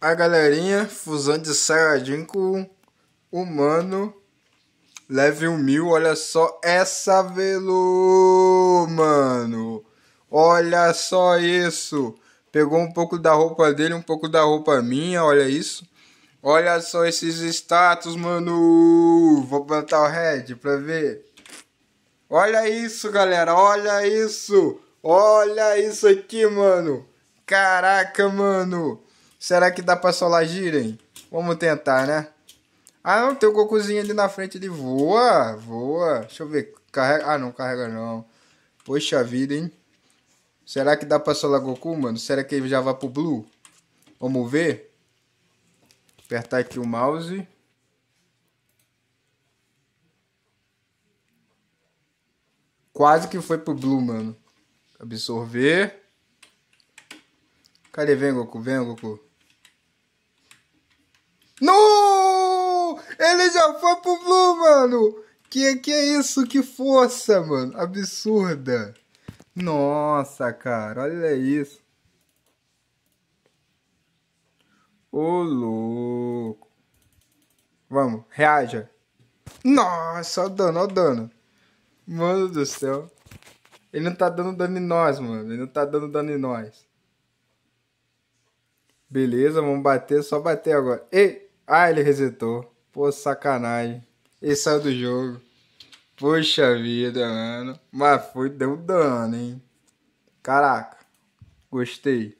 a galerinha, fusão de Saiyajin com humano, level 1000, olha só essa velo, mano. Olha só isso. Pegou um pouco da roupa dele, um pouco da roupa minha, olha isso. Olha só esses status, mano. Vou plantar o red pra ver. Olha isso, galera. Olha isso. Olha isso aqui, mano. Caraca, mano. Será que dá pra solar girem? Vamos tentar, né? Ah, não, tem o Gokuzinho ali na frente. Ele voa, voa. Deixa eu ver. Carrega. Ah, não carrega não. Poxa vida, hein? Será que dá pra solar Goku, mano? Será que ele já vai pro Blue? Vamos ver. Apertar aqui o mouse. Quase que foi pro Blue, mano. Absorver. Cadê? Vem, Goku. Vem, Goku. No! Ele já foi pro Blue, mano! Que que é isso? Que força, mano! Absurda! Nossa, cara, olha isso. Ô, louco. Vamos, reaja. Nossa, olha o dano, olha o dano. Mano do céu. Ele não tá dando dano em nós, mano. Ele não tá dando dano em nós. Beleza, vamos bater, só bater agora. Ei! Ah, ele resetou. Pô, sacanagem. Ele saiu do jogo. Poxa vida, mano. Mas foi, deu dano, hein? Caraca, gostei.